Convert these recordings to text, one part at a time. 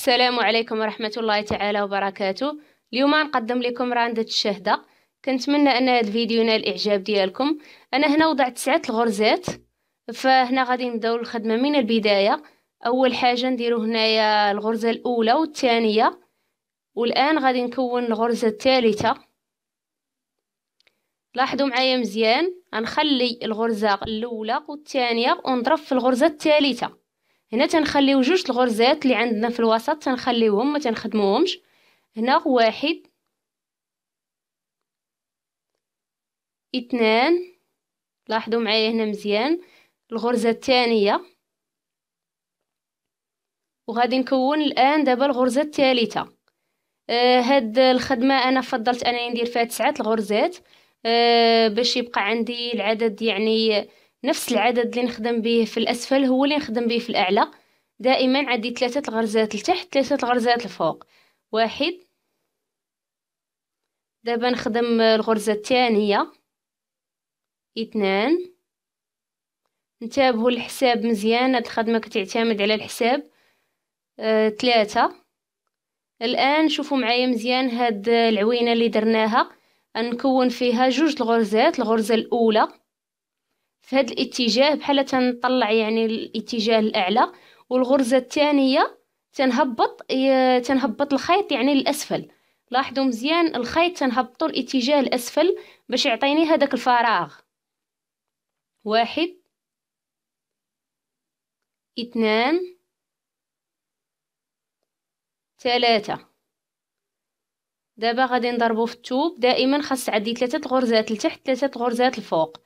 السلام عليكم ورحمة الله تعالى وبركاته اليوم نقدم لكم راندة الشهدة كنتمنى ان هذا الفيديو ينال الاعجاب ديالكم انا هنا وضعت تسعة الغرزات فهنا غادي نبداو الخدمة من البداية اول حاجة نديرو هنايا الغرزة الاولى والثانية والان غادي نكون الغرزة الثالثة لاحظوا معايا مزيان غنخلي الغرزة الاولى والثانية ونضرب في الغرزة الثالثة هنا تنخليو جوج الغرزات اللي عندنا في الوسط تنخليوهم ما تنخدموهمش هنا واحد اثنان لاحظوا معايا هنا مزيان الغرزه الثانيه وغادي نكون الان دابا الغرزه الثالثه آه هاد الخدمه انا فضلت انني ندير فيها تسعه الغرزات آه باش يبقى عندي العدد يعني نفس العدد اللي نخدم به في الأسفل هو اللي نخدم به في الأعلى دائما عندي ثلاثة الغرزات لتحت ثلاثة الغرزات لفوق واحد دابا نخدم الغرزة الثانية اثنان نتابعوا الحساب مزيان هاد الخدمة كتعتمد على الحساب آه، ثلاثة الآن شوفوا معايا مزيان هاد العوينة اللي درناها نكون فيها جوج الغرزات الغرزة الأولى في هاد الاتجاه بحال تنطلع يعني الاتجاه الاعلى والغرزه الثانيه تنهبط تنهبط الخيط يعني للاسفل لاحظوا مزيان الخيط تنهبطوا الاتجاه الاسفل باش يعطيني هذاك الفراغ واحد اثنان ثلاثة دابا غادي نضربو في التوب دائما خاص عدي ثلاثة الغرزات لتحت ثلاثة الغرزات الفوق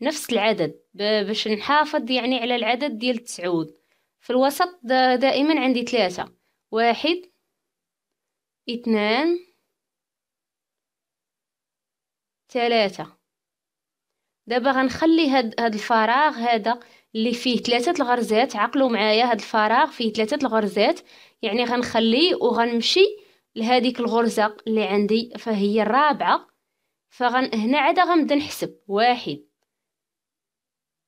نفس العدد باش نحافظ يعني على العدد ديال التسعود في الوسط دائما عندي ثلاثة واحد اثنان ثلاثة دابا غنخلي هاد, هاد الفراغ هذا اللي فيه ثلاثة الغرزات عقلوا معايا هاد الفراغ فيه ثلاثة الغرزات يعني غنخليه وغنمشي لهذيك الغرزة اللي عندي فهي الرابعة فغن هنا عاد غنبدا نحسب واحد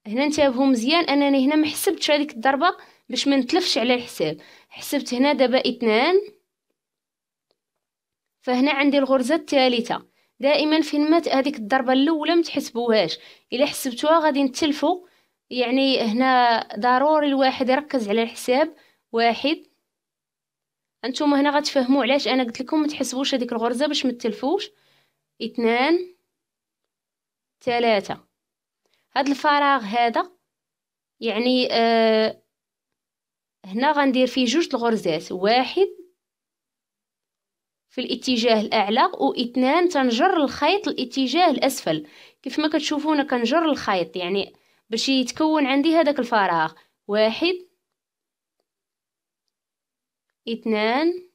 هنا انتبهوا مزيان انني هنا ما حسبتش هذيك الضربه باش ما نتلفش على الحساب حسبت هنا دابا اثنان فهنا عندي الغرزه الثالثه دائما فين ما هذيك الضربه الاولى ما تحسبوهاش الا حسبتوها غادي نتلفوا يعني هنا ضروري الواحد يركز على الحساب واحد انتم هنا غتفهموا علاش انا قلت لكم ما تحسبوش هذيك الغرزه باش ما تلفوش اثنان ثلاثه هاد الفراغ هذا يعني آه هنا غندير فيه جوج الغرزات واحد في الاتجاه الاعلى واثنان تنجر الخيط الاتجاه الاسفل كيف ما كتشوفوا انا كنجر الخيط يعني باش يتكون عندي هذاك الفراغ واحد اثنان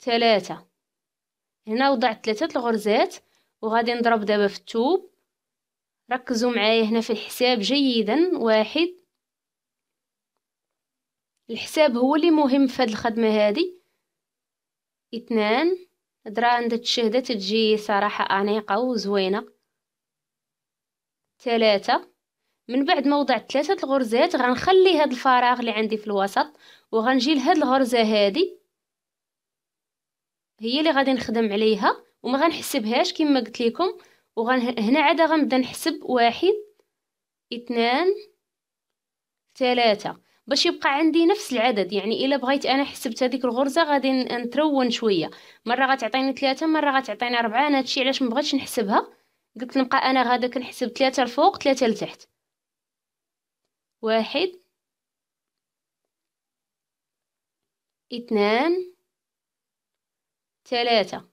ثلاثة هنا وضعت ثلاثة الغرزات وغادي نضرب دابا في التوب ركزوا معايا هنا في الحساب جيدا واحد الحساب هو اللي مهم في هاد الخدمة هادي اثنان درا عند الشهدة تجي صراحة أنيقة وزوينة ثلاثة من بعد ما وضعت ثلاثة الغرزات غنخلي هاد الفراغ اللي عندي في الوسط وغنجي لهاد الغرزة هادي هي اللي غادي نخدم عليها وما غنحسبهاش كما قلت لكم وهنا عادا غنبدا نحسب واحد اثنان ثلاثة باش يبقى عندي نفس العدد يعني الا بغيت انا حسبت هذيك الغرزه غادي نترون شويه مره غتعطيني ثلاثة مره غتعطيني أربعة انا هادشي علاش مبغيتش نحسبها قلت نبقى انا غادا كنحسب ثلاثة لفوق ثلاثة لتحت واحد اثنان ثلاثة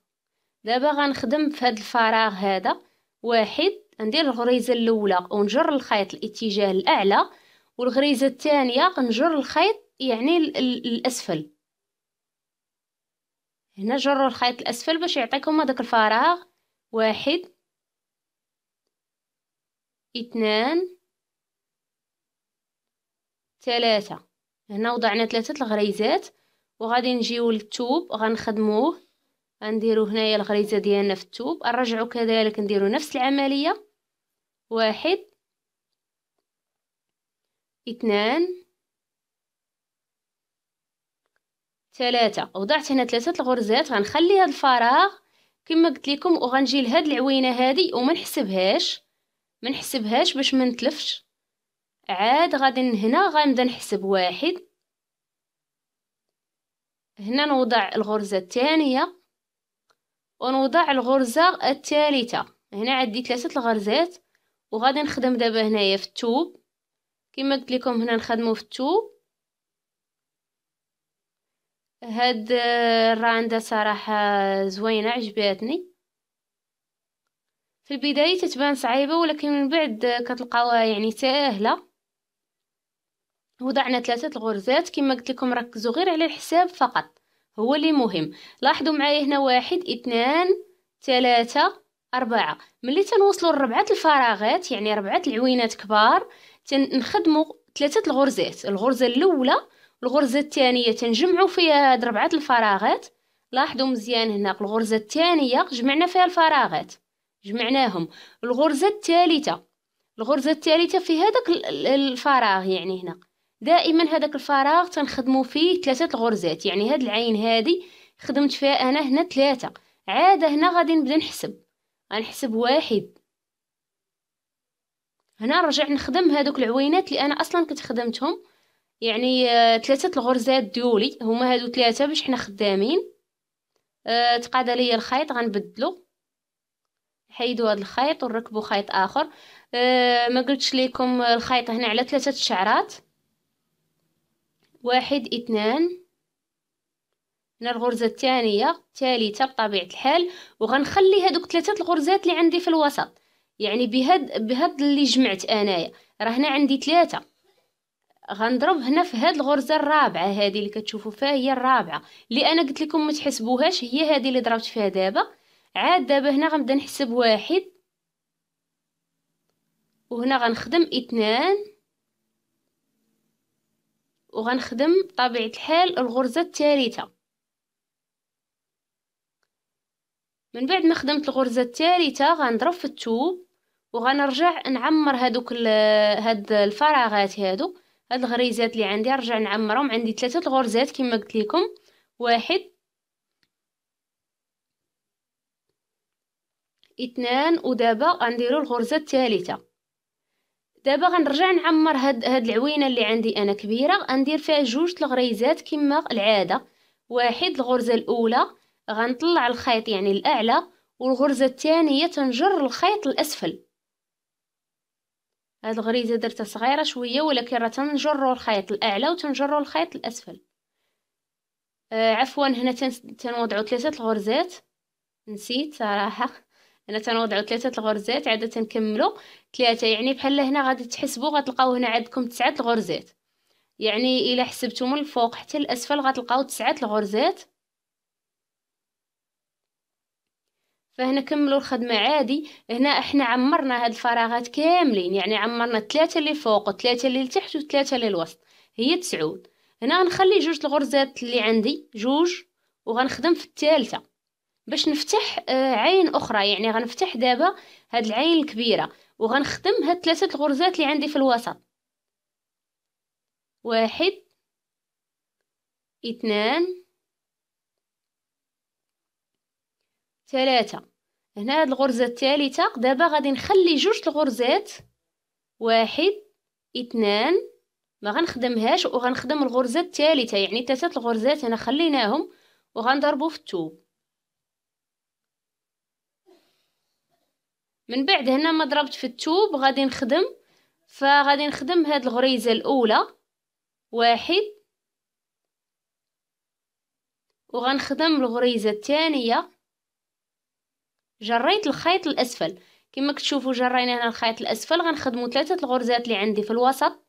دابا غنخدم في هاد الفراغ هذا واحد ندير الغريزة الاولى ونجر الخيط الاتجاه الاعلى والغريزة الثانية نجر الخيط يعني الاسفل هنا جروا الخيط الاسفل باش يعطيكم هذاك الفراغ واحد اثنان ثلاثة هنا وضعنا ثلاثة الغريزات وغادي نجيو للتوب غنخدموه غنديرو هنايا الغريزه ديالنا في الثوب نرجعو كذلك نديرو نفس العمليه واحد اثنان ثلاثة وضعت هنا ثلاثة الغرزات غنخلي هاد الفراغ كما قلت لكم وغنجي لهاد العوينه هادي وما نحسبهاش ما نحسبهاش باش ما نتلفش عاد غادي هنا غنبدا نحسب واحد هنا نوضع الغرزه الثانيه ونوضع الغرزة الثالثة هنا عندي ثلاثة الغرزات وغادي نخدم دابا هنايا في التوب كما قلت لكم هنا نخدمو في التوب هاد الراندة آه، صراحة زوينة عجباتني في البداية تتبان صعيبة ولكن من بعد آه، كتلقاوها يعني سهلة وضعنا ثلاثة الغرزات كما قلت لكم ركزوا غير على الحساب فقط هو اللي مهم لاحظوا معايا هنا واحد اثنان ثلاثة أربعة ملي تنوصلوا لربعة الفراغات يعني ربعة العوينات كبار تنخدموا ثلاثة الغرزات الغرزة الأولى الغرزة الثانية تنجمعوا فيها هاد ربعة الفراغات لاحظوا مزيان هنا الغرزة الثانية جمعنا فيها الفراغات جمعناهم الغرزة الثالثة الغرزة الثالثة في هذاك الفراغ يعني هنا دائما هذاك الفراغ تنخدمو فيه ثلاثه الغرزات يعني هاد العين هادي خدمت فيها انا هنا ثلاثه عاده هنا غادي نبدا نحسب غنحسب واحد هنا نرجع نخدم هادوك العوينات اللي انا اصلا كنت خدمتهم يعني آه، ثلاثه الغرزات ديولي هما هادو ثلاثه باش حنا خدامين أه تقاد ليا الخيط غنبدلو حيدوا هذا الخيط ونركبوا خيط اخر أه ما قلتش لكم الخيط هنا على ثلاثه الشعرات واحد اثنان هنا الغرزة الثانية الثالثة بطبيعة الحال وغنخلي هادوك ثلاثة الغرزات اللي عندي في الوسط يعني بهاد بهاد اللي جمعت انايا راه هنا عندي ثلاثة غنضرب هنا في هاد الغرزة الرابعة هادي اللي كتشوفوا فيها هي الرابعة اللي انا قلت لكم ما تحسبوهاش هي هادي اللي ضربت فيها دابا عاد دابا هنا غنبدا نحسب واحد وهنا غنخدم اثنان وغنخدم بطبيعة الحال الغرزة الثالثة من بعد ما خدمت الغرزة الثالثة غنضرب في التوب وغنرجع نعمر هادوك هاد الفراغات هادو هاد الغريزات اللي عندي نرجع نعمرهم عندي ثلاثة الغرزات كما قلت لكم واحد اثنان ودابا غنديرو الغرزة الثالثة دابا غنرجع نعمر هاد هاد العوينه اللي عندي انا كبيره غندير فيها جوج الغريزات كما العاده واحد الغرزه الاولى غنطلع الخيط يعني الاعلى والغرزه الثانيه تنجر الخيط الاسفل هاد الغريزه درتها صغيره شويه ولكن راه تنجروا الخيط الاعلى وتنجروا الخيط الاسفل آه عفوا هنا تنوضعوا ثلاثه الغرزات نسيت صراحه انا تنوضعو ثلاثه الغرزات عاده تنكملوا ثلاثه يعني بحال هنا غادي تحسبوا غتلقاو هنا عندكم تسعه الغرزات يعني الا حسبتو من الفوق حتى الاسفل غتلقاو تسعه الغرزات فهنا كملوا الخدمه عادي هنا احنا عمرنا هاد الفراغات كاملين يعني عمرنا ثلاثه اللي فوق وثلاثه اللي لتحت وثلاثه اللي الوسط هي تسعود هنا غنخلي جوج الغرزات اللي عندي جوج وغنخدم في الثالثه باش نفتح آه، عين اخرى يعني غنفتح دابا هاد العين الكبيره وغنخدم هاد ثلاثه الغرزات اللي عندي في الوسط واحد اثنان ثلاثة هنا هاد الغرزة الثالثة دابا غادي نخلي جوج الغرزات واحد اثنان ما غنخدمهاش وغنخدم الغرزة الثالثة يعني ثلاثة الغرزات هنا خليناهم وغنضربو في الثوب من بعد هنا ما ضربت في التوب غادي نخدم فغادي نخدم هاد الغريزه الاولى واحد وغنخدم الغريزه الثانيه جريت الخيط الاسفل كما كتشوفوا جرينا هنا الخيط الاسفل غنخدموا ثلاثه الغرزات اللي عندي في الوسط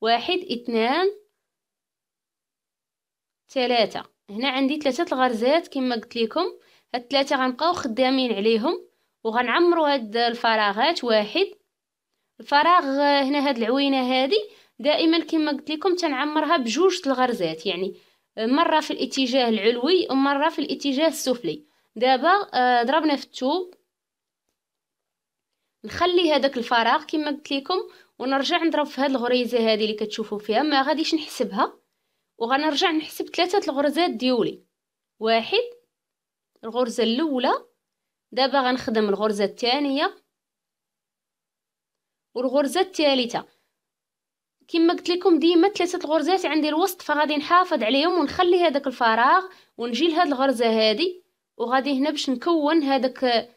واحد اثنان ثلاثه هنا عندي ثلاثه الغرزات كما قلت لكم هاد الثلاثه غنبقاو خدامين عليهم وغنعمروا هاد الفراغات واحد الفراغ آه، هنا هاد العوينه هادي دائما كما قلت لكم تنعمرها بجوج الغرزات يعني آه، مره في الاتجاه العلوي ومره في الاتجاه السفلي دابا آه، ضربنا في الثوب نخلي هذاك الفراغ كما قلت لكم ونرجع نضرب في هاد الغريزه هذه اللي كتشوفوا فيها ما غاديش نحسبها وغنرجع نحسب ثلاثه الغرزات ديولي واحد الغرزه الاولى دابا غنخدم الغرزه الثانيه والغرزه الثالثه كما قلت لكم ديما ثلاثه الغرزات عندي الوسط فغادي نحافظ عليهم ونخلي هذاك الفراغ ونجي لهاد الغرزه هادي وغادي هنا باش نكون هذاك